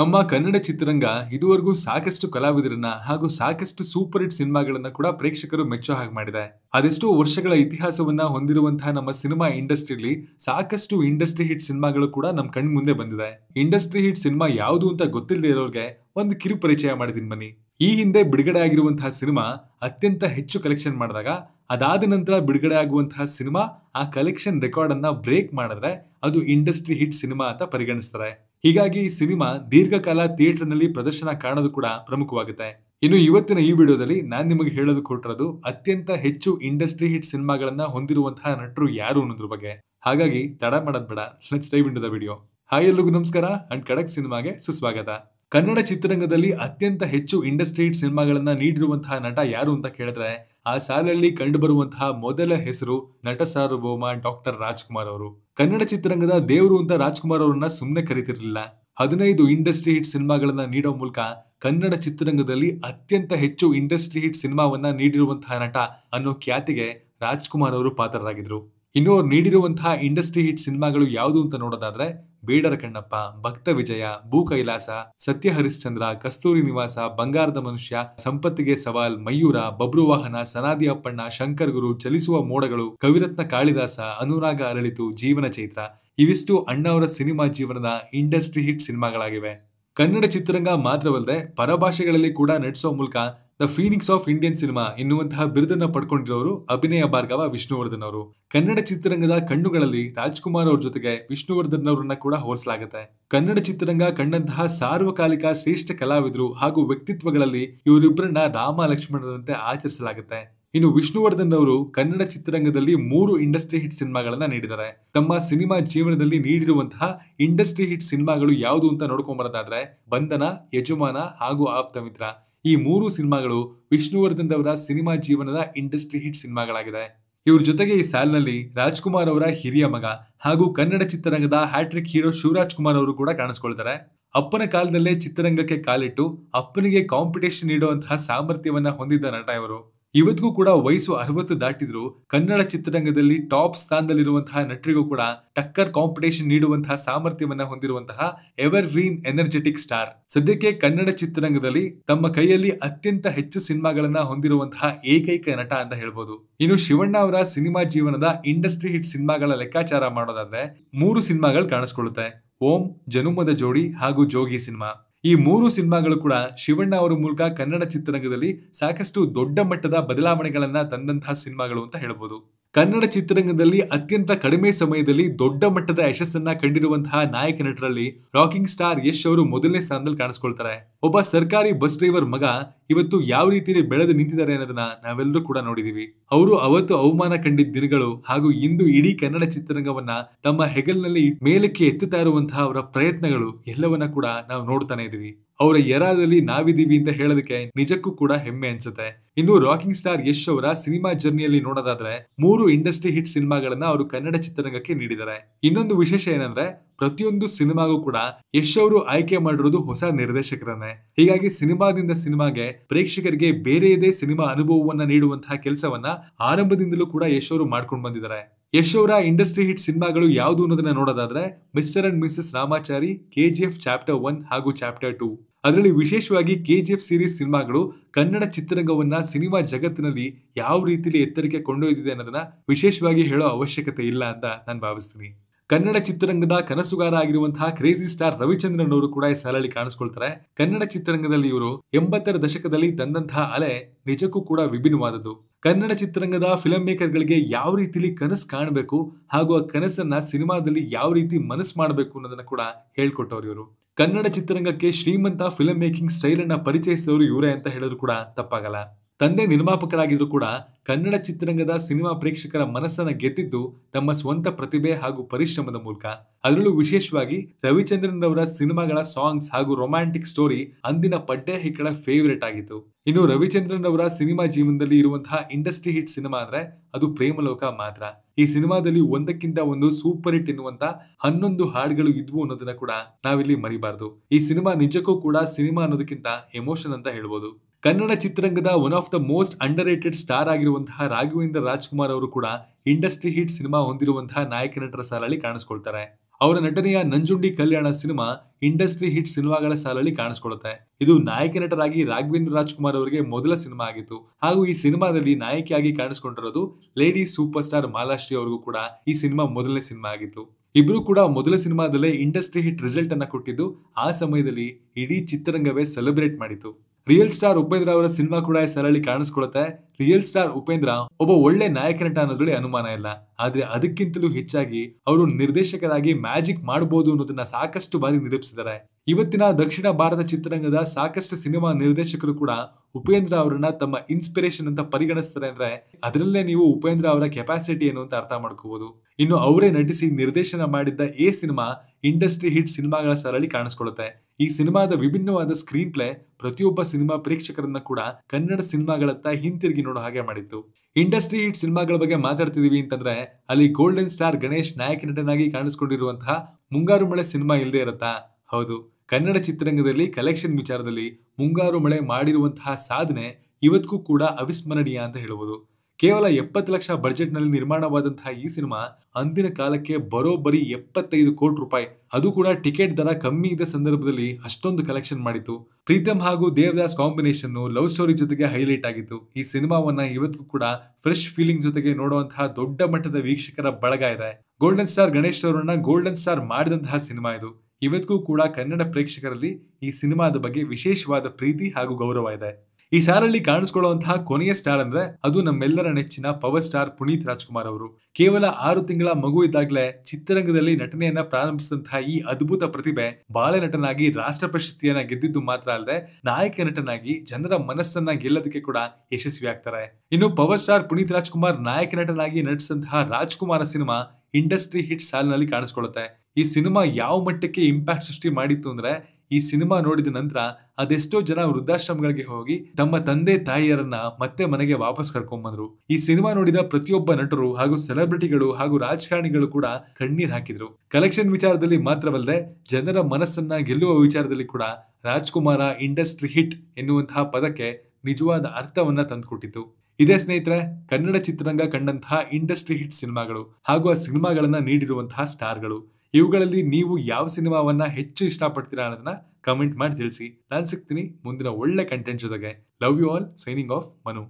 ನಮ್ಮ ಕನ್ನಡ ಚಿತ್ರರಂಗ ಇದುವರೆಗೂ ಸಾಕಷ್ಟು ಕಲಾವಿದರನ್ನ ಹಾಗೂ ಸಾಕಷ್ಟು ಸೂಪರ್ ಹಿಟ್ ಸಿನಿಮಾಗಳನ್ನ ಕೂಡ ಪ್ರೇಕ್ಷಕರು ಮೆಚ್ಚೋ ಹಾಗೆ ಮಾಡಿದೆ ಅದೆಷ್ಟೋ ವರ್ಷಗಳ ಇತಿಹಾಸವನ್ನ ಹೊಂದಿರುವಂತಹ ನಮ್ಮ ಸಿನಿಮಾ ಇಂಡಸ್ಟ್ರಿಲಿ ಸಾಕಷ್ಟು ಇಂಡಸ್ಟ್ರಿ ಹಿಟ್ ಸಿನಿಮಾಗಳು ಕೂಡ ನಮ್ಮ ಕಣ್ ಮುಂದೆ ಬಂದಿದೆ ಇಂಡಸ್ಟ್ರಿ ಹಿಟ್ ಸಿನಿಮಾ ಯಾವುದು ಅಂತ ಗೊತ್ತಿಲ್ಲದೆ ಇರೋರಿಗೆ ಒಂದು ಕಿರು ಪರಿಚಯ ಮಾಡಿದೀನಿ ಬನ್ನಿ ಈ ಹಿಂದೆ ಬಿಡುಗಡೆ ಆಗಿರುವಂತಹ ಸಿನಿಮಾ ಅತ್ಯಂತ ಹೆಚ್ಚು ಕಲೆಕ್ಷನ್ ಮಾಡಿದಾಗ ಅದಾದ ನಂತರ ಬಿಡುಗಡೆ ಆಗುವಂತಹ ಸಿನಿಮಾ ಆ ಕಲೆಕ್ಷನ್ ರೆಕಾರ್ಡ್ ಅನ್ನ ಬ್ರೇಕ್ ಮಾಡಿದ್ರೆ ಅದು ಇಂಡಸ್ಟ್ರಿ ಹಿಟ್ ಸಿನಿಮಾ ಅಂತ ಪರಿಗಣಿಸ್ತಾರೆ ಹೀಗಾಗಿ ಈ ಸಿನಿಮಾ ದೀರ್ಘಕಾಲ ಥಿಯೇಟರ್ನಲ್ಲಿ ಪ್ರದರ್ಶನ ಕಾಣೋದು ಕೂಡ ಪ್ರಮುಖವಾಗುತ್ತೆ ಇನ್ನು ಇವತ್ತಿನ ಈ ವಿಡಿಯೋದಲ್ಲಿ ನಾನು ನಿಮಗೆ ಹೇಳೋದು ಕೊಟ್ಟಿರೋದು ಅತ್ಯಂತ ಹೆಚ್ಚು ಇಂಡಸ್ಟ್ರಿ ಹಿಟ್ ಸಿನಿಮಾಗಳನ್ನ ಹೊಂದಿರುವಂತಹ ನಟರು ಯಾರು ಅನ್ನೋದ್ರ ಬಗ್ಗೆ ಹಾಗಾಗಿ ತಡ ಮಾಡೋದ್ ಬೇಡ let's dive into the video hi ಎಲ್ಲರಿಗೂ ನಮಸ್ಕಾರ ಅಂಡ್ ಕಡಕ್ ಸಿನಿಮಾಗೆ ಸುಸ್ವಾಗತ ಕನ್ನಡ ಚಿತ್ರರಂಗದಲ್ಲಿ ಅತ್ಯಂತ ಹೆಚ್ಚು ಇಂಡಸ್ಟ್ರಿ ಹಿಟ್ ಸಿನಿಮಾಗಳನ್ನ ನೀಡಿರುವಂತಹ ನಟ ಯಾರು ಅಂತ ಕೇಳಿದ್ರೆ ಆ ಸಾಲಲ್ಲಿ ಕಂಡುಬರುವಂತಹ ಮೊದಲ ಹೆಸರು ನಟ ಸಾರ್ವಭೌಮ ಡಾಕ್ಟರ್ ರಾಜ್ಕುಮಾರ್ ಅವರು ಕನ್ನಡ ಚಿತ್ರರಂಗದ ದೇವರು ಅಂತ ರಾಜ್ಕುಮಾರ್ ಅವರನ್ನ ಸುಮ್ಮನೆ ಕರೀತಿರ್ಲಿಲ್ಲ ಹದಿನೈದು ಇಂಡಸ್ಟ್ರಿ ಹಿಟ್ ಸಿನಿಮಾಗಳನ್ನ ನೀಡೋ ಮೂಲಕ ಕನ್ನಡ ಚಿತ್ರರಂಗದಲ್ಲಿ ಅತ್ಯಂತ ಹೆಚ್ಚು ಇಂಡಸ್ಟ್ರಿ ಹಿಟ್ ಸಿನಿಮಾವನ್ನ ನೀಡಿರುವಂತಹ ನಟ ಅನ್ನೋ ಖ್ಯಾತಿಗೆ ರಾಜ್ಕುಮಾರ್ ಅವರು ಪಾತ್ರರಾಗಿದ್ರು ಇನ್ನು ಅವ್ರು ನೀಡಿರುವಂತಹ ಇಂಡಸ್ಟ್ರಿ ಹಿಟ್ ಸಿನಿಮಾಗಳು ಯಾವುದು ಅಂತ ನೋಡೋದಾದ್ರೆ ಬೇಡರ ಕಣ್ಣಪ್ಪ ಭಕ್ತ ವಿಜಯ ಭೂ ಕೈಲಾಸ ಸತ್ಯ ಹರಿಶ್ಚಂದ್ರ ಕಸ್ತೂರಿ ನಿವಾಸ ಬಂಗಾರದ ಮನುಷ್ಯ ಸಂಪತ್ತಿಗೆ ಸವಾಲ್ ಮಯೂರ ಬಬ್ರುವಾಹನ ಸನಾದಿ ಅಪ್ಪಣ್ಣ ಶಂಕರ್ ಗುರು ಚಲಿಸುವ ಮೋಡಗಳು ಕವಿರತ್ನ ಕಾಳಿದಾಸ ಅನುರಾಗ ಅರಳಿತು ಜೀವನ ಚೈತ್ರ ಇವಿಷ್ಟು ಅಣ್ಣ ಅವರ ಸಿನಿಮಾ ಜೀವನದ ಇಂಡಸ್ಟ್ರಿ ಹಿಟ್ ಸಿನಿಮಾಗಳಾಗಿವೆ ಕನ್ನಡ ಚಿತ್ರರಂಗ ಮಾತ್ರವಲ್ಲದೆ ಪರಭಾಷೆಗಳಲ್ಲಿ ಕೂಡ ನಟಿಸುವ ಮೂಲಕ the phoenix of Indian cinema ಎನ್ನುವಂತಹ ಬಿರುದನ್ನ ಪಡ್ಕೊಂಡಿರೋರು ಅಭಿನಯ ಭಾರ್ಗವ ವಿಷ್ಣುವರ್ಧನ್ ಅವರು ಕನ್ನಡ ಚಿತ್ರರಂಗದ ಕಣ್ಣುಗಳಲ್ಲಿ ರಾಜ್ಕುಮಾರ್ ಅವ್ರ ಜೊತೆಗೆ ವಿಷ್ಣುವರ್ಧನ್ ಅವರನ್ನ ಕೂಡ ಹೋಲಿಸಲಾಗುತ್ತೆ ಕನ್ನಡ ಚಿತ್ರರಂಗ ಕಂಡಂತಹ ಸಾರ್ವಕಾಲಿಕ ಶ್ರೇಷ್ಠ ಕಲಾವಿದರು ಹಾಗೂ ವ್ಯಕ್ತಿತ್ವಗಳಲ್ಲಿ ಇವರಿಬ್ಬರನ್ನ ರಾಮ ಲಕ್ಷ್ಮಣರಂತೆ ಆಚರಿಸಲಾಗುತ್ತೆ ಇನ್ನು ವಿಷ್ಣುವರ್ಧನ್ ಅವರು ಕನ್ನಡ ಚಿತ್ರರಂಗದಲ್ಲಿ ಮೂರು ಇಂಡಸ್ಟ್ರಿ ಹಿಟ್ ಸಿನಿಮಾಗಳನ್ನ ನೀಡಿದ್ದಾರೆ ತಮ್ಮ ಸಿನಿಮಾ ಜೀವನದಲ್ಲಿ ನೀಡಿರುವಂತಹ ಇಂಡಸ್ಟ್ರಿ ಹಿಟ್ ಸಿನಿಮಾಗಳು ಯಾವುದು ಅಂತ ನೋಡ್ಕೊಂಬರೋದಾದ್ರೆ ಬಂಧನ ಯಜಮಾನ ಹಾಗೂ ಮಿತ್ರ ಈ ಮೂರು ಸಿನಿಮಾಗಳು ವಿಷ್ಣುವರ್ಧನ್ ಅವರ ಸಿನಿಮಾ ಜೀವನದ ಇಂಡಸ್ಟ್ರಿ ಹಿಟ್ ಸಿನಿಮಾಗಳಾಗಿದೆ ಇವ್ರ ಜೊತೆಗೆ ಈ ಸಾಲಿನಲ್ಲಿ ರಾಜ್ಕುಮಾರ್ ಅವರ ಹಿರಿಯ ಮಗ ಹಾಗೂ ಕನ್ನಡ ಚಿತ್ರರಂಗದ ಹ್ಯಾಟ್ರಿಕ್ ಹೀರೋ ಶಿವರಾಜ್ ಕುಮಾರ್ ಅವರು ಕೂಡ ಕಾಣಿಸ್ಕೊಳ್ತಾರೆ ಅಪ್ಪನ ಕಾಲದಲ್ಲೇ ಚಿತ್ರರಂಗಕ್ಕೆ ಕಾಲಿಟ್ಟು ಅಪ್ಪನಿಗೆ ಕಾಂಪಿಟೇಷನ್ ನೀಡುವಂತಹ ಸಾಮರ್ಥ್ಯವನ್ನ ಹೊಂದಿದ್ದ ನಟ ಇವರು ಇವತ್ಗೂ ಕೂಡ ವಯಸ್ಸು ಅರವತ್ತು ದಾಟಿದ್ರು ಕನ್ನಡ ಚಿತ್ರರಂಗದಲ್ಲಿ ಟಾಪ್ ಸ್ಥಾನದಲ್ಲಿರುವಂತಹ ನಟರಿಗೂ ಕೂಡ ಟಕ್ಕರ್ ಕಾಂಪಿಟೇಷನ್ ನೀಡುವಂತಹ ಸಾಮರ್ಥ್ಯವನ್ನ ಹೊಂದಿರುವಂತಹ ಎವರ್ ಗ್ರೀನ್ ಎನರ್ಜೆಟಿಕ್ ಸ್ಟಾರ್ ಸದ್ಯಕ್ಕೆ ಕನ್ನಡ ಚಿತ್ರರಂಗದಲ್ಲಿ ತಮ್ಮ ಕೈಯಲ್ಲಿ ಅತ್ಯಂತ ಹೆಚ್ಚು ಸಿನಿಮಾಗಳನ್ನ ಹೊಂದಿರುವಂತಹ ಏಕೈಕ ನಟ ಅಂತ ಹೇಳ್ಬೋದು ಇನ್ನು ಶಿವಣ್ಣ ಅವರ ಸಿನಿಮಾ ಜೀವನದ ಇಂಡಸ್ಟ್ರಿ ಹಿಟ್ ಸಿನಿಮಾಗಳ ಲೆಕ್ಕಾಚಾರ ಮಾಡೋದಾದ್ರೆ ಮೂರು ಸಿನಿಮಾಗಳು ಕಾಣಿಸ್ಕೊಳ್ಳುತ್ತೆ ಓಂ ಜನುಮದ ಜೋಡಿ ಹಾಗೂ ಜೋಗಿ ಸಿನಿಮಾ ಈ ಮೂರು ಸಿನಿಮಾಗಳು ಕೂಡ ಶಿವಣ್ಣ ಅವರ ಮೂಲಕ ಕನ್ನಡ ಚಿತ್ರರಂಗದಲ್ಲಿ ಸಾಕಷ್ಟು ದೊಡ್ಡ ಮಟ್ಟದ ಬದಲಾವಣೆಗಳನ್ನ ತಂದಂತಹ ಸಿನಿಮಾಗಳು ಅಂತ ಹೇಳ್ಬೋದು ಕನ್ನಡ ಚಿತ್ರರಂಗದಲ್ಲಿ ಅತ್ಯಂತ ಕಡಿಮೆ ಸಮಯದಲ್ಲಿ ದೊಡ್ಡ ಮಟ್ಟದ ಯಶಸ್ಸನ್ನ ಕಂಡಿರುವಂತಹ ನಾಯಕ ನಟರಲ್ಲಿ ರಾಕಿಂಗ್ ಸ್ಟಾರ್ ಯಶ್ ಅವರು ಮೊದಲನೇ ಸ್ಥಾನದಲ್ಲಿ ಕಾಣಿಸ್ಕೊಳ್ತಾರೆ ಒಬ್ಬ ಸರ್ಕಾರಿ ಬಸ್ ಡ್ರೈವರ್ ಮಗ ಇವತ್ತು ಯಾವ ರೀತಿಯಲ್ಲಿ ಬೆಳೆದು ನಿಂತಿದ್ದಾರೆ ಅನ್ನೋದನ್ನ ನಾವೆಲ್ಲರೂ ಕೂಡ ನೋಡಿದೀವಿ ಅವರು ಅವತ್ತು ಅವಮಾನ ಕಂಡಿದ್ದ ದಿನಗಳು ಹಾಗೂ ಇಂದು ಇಡೀ ಕನ್ನಡ ಚಿತ್ರರಂಗವನ್ನ ತಮ್ಮ ಹೆಗಲ್ನಲ್ಲಿ ಮೇಲಕ್ಕೆ ಎತ್ತುತ್ತಾ ಇರುವಂತಹ ಅವರ ಪ್ರಯತ್ನಗಳು ಎಲ್ಲವನ್ನ ಕೂಡ ನಾವು ನೋಡ್ತಾನೆ ಇದೀವಿ ಅವರ ಎರಾದಲ್ಲಿ ನಾವಿದ್ದೀವಿ ಅಂತ ಹೇಳೋದಕ್ಕೆ ನಿಜಕ್ಕೂ ಕೂಡ ಹೆಮ್ಮೆ ಅನ್ಸುತ್ತೆ ಇನ್ನು ರಾಕಿಂಗ್ ಸ್ಟಾರ್ ಯಶ್ ಅವರ ಸಿನಿಮಾ ಜರ್ನಿಯಲ್ಲಿ ನೋಡೋದಾದ್ರೆ ಮೂರು ಇಂಡಸ್ಟ್ರಿ ಹಿಟ್ ಸಿನಿಮಾಗಳನ್ನ ಅವರು ಕನ್ನಡ ಚಿತ್ರರಂಗಕ್ಕೆ ನೀಡಿದ್ದಾರೆ ಇನ್ನೊಂದು ವಿಶೇಷ ಏನಂದ್ರೆ ಪ್ರತಿಯೊಂದು ಸಿನಿಮಾಗೂ ಕೂಡ ಯಶ್ ಅವರು ಆಯ್ಕೆ ಮಾಡಿರೋದು ಹೊಸ ನಿರ್ದೇಶಕರನ್ನೇ ಹೀಗಾಗಿ ಸಿನಿಮಾದಿಂದ ಸಿನಿಮಾಗೆ ಪ್ರೇಕ್ಷಕರಿಗೆ ಬೇರೆಯದೇ ಸಿನಿಮಾ ಅನುಭವವನ್ನ ನೀಡುವಂತಹ ಕೆಲಸವನ್ನ ಆರಂಭದಿಂದಲೂ ಕೂಡ ಯಶ್ ಅವರು ಮಾಡ್ಕೊಂಡು ಬಂದಿದ್ದಾರೆ ಯಶ್ ಅವರ ಇಂಡಸ್ಟ್ರಿ ಹಿಟ್ ಸಿನಿಮಾಗಳು ಯಾವುದು ಅನ್ನೋದನ್ನ ನೋಡೋದಾದ್ರೆ mister and missus Ramachari F chapter one ಹಾಗೂ ಚಾಪ್ಟರ್ ಟೂ ಅದರಲ್ಲಿ ವಿಶೇಷವಾಗಿ ಕೆಜಿಎಫ್ ಸೀರೀಸ್ ಸಿನಿಮಾಗಳು ಕನ್ನಡ ಚಿತ್ರರಂಗವನ್ನ ಸಿನಿಮಾ ಜಗತ್ತಿನಲ್ಲಿ ಯಾವ ರೀತಿಯಲ್ಲಿ ಎತ್ತರಿಕೆ ಕೊಂಡೊಯ್ದಿದೆ ಅನ್ನೋದನ್ನ ವಿಶೇಷವಾಗಿ ಹೇಳೋ ಅವಶ್ಯಕತೆ ಇಲ್ಲ ಅಂತ ನಾನು ಭಾವಿಸ್ತೀನಿ ಕನ್ನಡ ಚಿತ್ರರಂಗದ ಕನಸುಗಾರ ಆಗಿರುವಂತಹ ಕ್ರೇಜಿ ಸ್ಟಾರ್ ರವಿಚಂದ್ರನ್ ಅವರು ಕೂಡ ಈ ಸಾಲಲ್ಲಿ ಕಾಣಿಸ್ಕೊಳ್ತಾರೆ ಕನ್ನಡ ಚಿತ್ರರಂಗದಲ್ಲಿ ಇವರು ಎಂಬತ್ತರ ದಶಕದಲ್ಲಿ ತಂದಂತಹ ಅಲೆ ನಿಜಕ್ಕೂ ಕೂಡ ವಿಭಿನ್ನವಾದದ್ದು ಕನ್ನಡ ಚಿತ್ರರಂಗದ ಫಿಲಂ ಮೇಕರ್ಗಳಿಗೆ ಯಾವ ರೀತಿಲಿ ಕನಸು ಕಾಣಬೇಕು ಹಾಗೂ ಆ ಕನಸನ್ನ ಸಿನಿಮಾದಲ್ಲಿ ಯಾವ ರೀತಿ ಮನಸ್ಸು ಮಾಡಬೇಕು ಅನ್ನೋದನ್ನ ಕೂಡ ಹೇಳ್ಕೊಟ್ಟವ್ರು ಇವರು ಕನ್ನಡ ಚಿತ್ರರಂಗಕ್ಕೆ ಶ್ರೀಮಂತ ಫಿಲಂ ಮೇಕಿಂಗ್ ಸ್ಟೈಲ್ ಅನ್ನ ಪರಿಚಯಿಸಿದವರು ಇವರೇ ಅಂತ ಹೇಳಿದ್ರು ಕೂಡ ತಪ್ಪಾಗಲ್ಲ ತಂದೆ ನಿರ್ಮಾಪಕರಾಗಿದ್ದರೂ ಕೂಡ ಕನ್ನಡ ಚಿತ್ರರಂಗದ ಸಿನಿಮಾ ಪ್ರೇಕ್ಷಕರ ಮನಸ್ಸನ್ನು ಗೆದ್ದಿದ್ದು ತಮ್ಮ ಸ್ವಂತ ಪ್ರತಿಭೆ ಹಾಗೂ ಪರಿಶ್ರಮದ ಮೂಲಕ ಅದರಲ್ಲೂ ವಿಶೇಷವಾಗಿ ರವಿಚಂದ್ರನ್ ಅವರ ಸಿನಿಮಾಗಳ ಸಾಂಗ್ಸ್ ಹಾಗೂ ರೊಮ್ಯಾಂಟಿಕ್ ಸ್ಟೋರಿ ಅಂದಿನ ಪಡ್ಡೆ ಹಿಕ್ಕಳ ಫೇವರೇಟ್ ಆಗಿತ್ತು ಇನ್ನು ರವಿಚಂದ್ರನ್ ಅವರ ಸಿನಿಮಾ ಜೀವನದಲ್ಲಿ ಇರುವಂತಹ ಇಂಡಸ್ಟ್ರಿ ಹಿಟ್ ಸಿನಿಮಾ ಅಂದ್ರೆ ಅದು ಪ್ರೇಮಲೋಕ ಮಾತ್ರ ಈ ಸಿನಿಮಾದಲ್ಲಿ ಒಂದಕ್ಕಿಂತ ಒಂದು ಸೂಪರ್ ಹಿಟ್ ಎನ್ನುವಂತ ಹನ್ನೊಂದು ಹಾಡುಗಳು ಇದ್ವು ಅನ್ನೋದನ್ನ ಕೂಡ ನಾವಿಲ್ಲಿ ಮರಿಬಾರ್ದು ಈ ಸಿನಿಮಾ ನಿಜಕ್ಕೂ ಕೂಡ ಸಿನಿಮಾ ಅನ್ನೋದಕ್ಕಿಂತ ಎಮೋಷನ್ ಅಂತ ಹೇಳ್ಬೋದು ಕನ್ನಡ ಚಿತ್ರರಂಗದ one of the most underrated star ಆಗಿರುವಂತಹ ರಾಘವೇಂದ್ರ ರಾಜ್ಕುಮಾರ್ ಅವರು ಕೂಡ ಇಂಡಸ್ಟ್ರಿ ಹಿಟ್ ಸಿನಿಮಾ ಹೊಂದಿರುವಂತಹ ನಾಯಕ ನಟರ ಸಾಲಲ್ಲಿ ಕಾಣಿಸ್ಕೊಳ್ತಾರೆ ಅವರ ನಟನೆಯ Nanjundi Kalyana cinema industry hit ಸಿನಿಮಾಗಳ ಸಾಲಲ್ಲಿ ಕಾಣಿಸ್ಕೊಳ್ಳುತ್ತೆ ಇದು ನಾಯಕ ನಟರಾಗಿ ರಾಘವೇಂದ್ರ ರಾಜ್ಕುಮಾರ್ ಅವರಿಗೆ ಮೊದಲ ಸಿನಿಮಾ ಆಗಿತ್ತು ಹಾಗೂ ಈ ಸಿನಿಮಾದಲ್ಲಿ ನಾಯಕಿಯಾಗಿ ಕಾಣಿಸ್ಕೊಂಡಿರೋದು ಲೇಡಿ ಸೂಪರ್ ಸ್ಟಾರ್ ಮಾಲಾಶ್ರೀ ಅವರಿಗೂ ಕೂಡ ಈ ಸಿನಿಮಾ ಮೊದಲನೇ ಸಿನಿಮಾ ಆಗಿತ್ತು ಇಬ್ರು ಕೂಡ ಮೊದಲ ಸಿನಿಮಾದಲ್ಲೇ ಇಂಡಸ್ಟ್ರಿ ಹಿಟ್ ರಿಸಲ್ಟ್ ಅನ್ನ ಕೊಟ್ಟಿದ್ದು ಆ ಸಮಯದಲ್ಲಿ ಇಡೀ ಚಿತ್ರರಂಗವೇ ಸೆಲೆಬ್ರೇಟ್ ಮಾಡಿತು ರಿಯಲ್ ಸ್ಟಾರ್ ಉಪೇಂದ್ರ ಅವರ ಸಿನಿಮಾ ಕೂಡ ಸರಳಿ ಕಾಣಿಸ್ಕೊಳುತ್ತೆ ರಿಯಲ್ ಸ್ಟಾರ್ ಉಪೇಂದ್ರ ಒಬ್ಬ ಒಳ್ಳೆ ನಾಯಕ ನಟ ಅನ್ನೋದ್ರಲ್ಲಿ ಅನುಮಾನ ಇಲ್ಲ ಆದ್ರೆ ಅದಕ್ಕಿಂತಲೂ ಹೆಚ್ಚಾಗಿ ಅವರು ನಿರ್ದೇಶಕರಾಗಿ ಮ್ಯಾಜಿಕ್ ಮಾಡಬಹುದು ಅನ್ನೋದನ್ನ ಸಾಕಷ್ಟು ಬಾರಿ ನಿರೂಪಿಸಿದ್ದಾರೆ ಇವತ್ತಿನ ದಕ್ಷಿಣ ಭಾರತ ಚಿತ್ರರಂಗದ ಸಾಕಷ್ಟು ಸಿನಿಮಾ ನಿರ್ದೇಶಕರು ಕೂಡ ಉಪೇಂದ್ರ ಅವರನ್ನ ತಮ್ಮ ಇನ್ಸ್ಪಿರೇಷನ್ ಅಂತ ಪರಿಗಣಿಸ್ತಾರೆ ಅಂದ್ರೆ ಅದರಲ್ಲೇ ನೀವು ಉಪೇಂದ್ರ ಅವರ ಕೆಪಾಸಿಟಿ ಏನು ಅಂತ ಅರ್ಥ ಮಾಡ್ಕೋಬಹುದು ಇನ್ನು ಅವರೇ ನಟಿಸಿ ನಿರ್ದೇಶನ ಮಾಡಿದ್ದ ಎ ಸಿನಿಮಾ ಇಂಡಸ್ಟ್ರಿ ಹಿಟ್ ಸಿನಿಮಾಗಳ ಸರಳಿ ಕಾಣಿಸ್ಕೊಳ್ಳುತ್ತೆ ಈ ಸಿನಿಮಾದ ವಿಭಿನ್ನವಾದ ಸ್ಕ್ರೀನ್ ಪ್ಲೇ ಪ್ರತಿಯೊಬ್ಬ ಸಿನಿಮಾ ಪ್ರೇಕ್ಷಕರನ್ನ ಕೂಡ ಕನ್ನಡ ಸಿನಿಮಾಗಳತ್ತ ಹಿಂತಿರುಗಿ ನೋಡೋ ಹಾಗೆ ಮಾಡಿತ್ತು ಇಂಡಸ್ಟ್ರಿ ಹಿಟ್ ಸಿನಿಮಾಗಳ ಬಗ್ಗೆ ಮಾತಾಡ್ತಿದೀವಿ ಅಂತಂದ್ರೆ ಅಲ್ಲಿ ಗೋಲ್ಡನ್ ಸ್ಟಾರ್ ಗಣೇಶ್ ನಾಯಕ ನಟನಾಗಿ ಕಾಣಿಸ್ಕೊಂಡಿರುವಂತಹ ಮುಂಗಾರು ಮಳೆ ಸಿನಿಮಾ ಇಲ್ಲದೆ ಇರತ್ತಾ ಹೌದು ಕನ್ನಡ ಚಿತ್ರರಂಗದಲ್ಲಿ ಕಲೆಕ್ಷನ್ ವಿಚಾರದಲ್ಲಿ ಮುಂಗಾರು ಮಳೆ ಮಾಡಿರುವಂತಹ ಸಾಧನೆ ಇವತ್ತಿಗೂ ಕೂಡ ಅವಿಸ್ಮರಣೀಯ ಅಂತ ಹೇಳಬಹುದು ಕೇವಲ ಎಪ್ಪತ್ತು ಲಕ್ಷ ಬಜೆಟ್ನಲ್ಲಿ ನಿರ್ಮಾಣವಾದಂತಹ ಈ ಸಿನಿಮಾ ಅಂದಿನ ಕಾಲಕ್ಕೆ ಬರೋಬ್ಬರಿ ಎಪ್ಪತ್ತೈದು ಕೋಟಿ ರೂಪಾಯಿ ಅದು ಕೂಡ ಟಿಕೆಟ್ ದರ ಕಮ್ಮಿ ಇದ್ದ ಸಂದರ್ಭದಲ್ಲಿ ಅಷ್ಟೊಂದು ಕಲೆಕ್ಷನ್ ಮಾಡಿತ್ತು ಪ್ರೀತಮ್ ಹಾಗೂ ದೇವದಾಸ್ ಕಾಂಬಿನೇಷನ್ ಲವ್ ಸ್ಟೋರಿ ಜೊತೆಗೆ ಹೈಲೈಟ್ ಆಗಿತ್ತು ಈ ಸಿನಿಮಾವನ್ನ ಇವತ್ತಿಗೂ ಕೂಡ ಫ್ರೆಶ್ ಫೀಲಿಂಗ್ ಜೊತೆಗೆ ನೋಡುವಂತಹ ದೊಡ್ಡ ಮಟ್ಟದ ವೀಕ್ಷಕರ ಬಳಗ ಇದೆ ಗೋಲ್ಡನ್ ಸ್ಟಾರ್ ಗಣೇಶ್ ಅವರನ್ನ ಗೋಲ್ಡನ್ ಸ್ಟಾರ್ ಮಾಡಿದಂತಹ ಸಿನಿಮಾ ಇದು ಇವತ್ತಿಗೂ ಕೂಡ ಕನ್ನಡ ಪ್ರೇಕ್ಷಕರಲ್ಲಿ ಈ ಸಿನಿಮಾದ ಬಗ್ಗೆ ವಿಶೇಷವಾದ ಪ್ರೀತಿ ಹಾಗೂ ಗೌರವ ಇದೆ ಈ ಸಾಲಲ್ಲಿ ಕಾಣಿಸ್ಕೊಳ್ಳುವಂತಹ ಕೊನೆಯ ಸ್ಟಾರ್ ಅಂದ್ರೆ ಅದು ನಮ್ಮೆಲ್ಲರ ನೆಚ್ಚಿನ ಪವರ್ ಸ್ಟಾರ್ ಪುನೀತ್ ರಾಜ್ಕುಮಾರ್ ಅವರು ಕೇವಲ ಆರು ತಿಂಗಳ ಮಗು ಇದ್ದಾಗಲೇ ಚಿತ್ರರಂಗದಲ್ಲಿ ನಟನೆಯನ್ನ ಪ್ರಾರಂಭಿಸಿದಂತಹ ಈ ಅದ್ಭುತ ಪ್ರತಿಭೆ ಬಾಳೆ ನಟನಾಗಿ ರಾಷ್ಟ್ರ ಪ್ರಶಸ್ತಿಯನ್ನ ಗೆದ್ದಿದ್ದು ಮಾತ್ರ ಅಲ್ಲದೆ ನಾಯಕ ನಟನಾಗಿ ಜನರ ಮನಸ್ಸನ್ನ ಗೆಲ್ಲೋದಕ್ಕೆ ಕೂಡ ಯಶಸ್ವಿ ಆಗ್ತಾರೆ ಇನ್ನು ಪವರ್ ಸ್ಟಾರ್ ಪುನೀತ್ ರಾಜ್ಕುಮಾರ್ ನಾಯಕ ನಟನಾಗಿ ನಟಿಸಿದಂತಹ ರಾಜ್ಕುಮಾರ ಸಿನಿಮಾ ಇಂಡಸ್ಟ್ರಿ ಹಿಟ್ ಸಾಲಿನಲ್ಲಿ ಕಾಣಿಸ್ಕೊಳ್ಳುತ್ತೆ ಈ ಸಿನಿಮಾ ಯಾವ ಮಟ್ಟಕ್ಕೆ ಇಂಪ್ಯಾಕ್ಟ್ ಸೃಷ್ಟಿ ಮಾಡಿತ್ತು ಅಂದ್ರೆ ಈ ಸಿನಿಮಾ ನೋಡಿದ ನಂತರ ಅದೆಷ್ಟೋ ಜನ ವೃದ್ಧಾಶ್ರಮಗಳಿಗೆ ಹೋಗಿ ತಮ್ಮ ತಂದೆ ತಾಯಿಯರನ್ನ ಮತ್ತೆ ಮನೆಗೆ ವಾಪಸ್ ಬಂದ್ರು ಈ ಸಿನಿಮಾ ನೋಡಿದ ಪ್ರತಿಯೊಬ್ಬ ನಟರು ಹಾಗೂ ಸೆಲೆಬ್ರಿಟಿಗಳು ಹಾಗೂ ರಾಜಕಾರಣಿಗಳು ಕೂಡ ಕಣ್ಣೀರ್ ಹಾಕಿದ್ರು ಕಲೆಕ್ಷನ್ ವಿಚಾರದಲ್ಲಿ ಮಾತ್ರವಲ್ಲದೆ ಜನರ ಮನಸ್ಸನ್ನ ಗೆಲ್ಲುವ ವಿಚಾರದಲ್ಲಿ ಕೂಡ ರಾಜ್ಕುಮಾರ ಇಂಡಸ್ಟ್ರಿ ಹಿಟ್ ಎನ್ನುವಂತಹ ಪದಕ್ಕೆ ನಿಜವಾದ ಅರ್ಥವನ್ನ ತಂದುಕೊಟ್ಟಿತ್ತು ಇದೇ ಸ್ನೇಹಿತರೆ ಕನ್ನಡ ಚಿತ್ರರಂಗ ಕಂಡಂತಹ ಇಂಡಸ್ಟ್ರಿ ಹಿಟ್ ಸಿನಿಮಾಗಳು ಹಾಗೂ ಆ ಸಿನಿಮಾಗಳನ್ನ ನೀಡಿರುವಂತಹ ಸ್ಟಾರ್ಗಳು ಇವುಗಳಲ್ಲಿ ನೀವು ಯಾವ ಸಿನಿಮಾವನ್ನ ಹೆಚ್ಚು ಇಷ್ಟಪಡ್ತೀರಾ ಅನ್ನೋದನ್ನ ಕಮೆಂಟ್ ಮಾಡಿ ತಿಳಿಸಿ ನಾನು ಸಿಗ್ತೀನಿ ಮುಂದಿನ ಒಳ್ಳೆ ಕಂಟೆಂಟ್ ಜೊತೆಗೆ love you all signing off Manu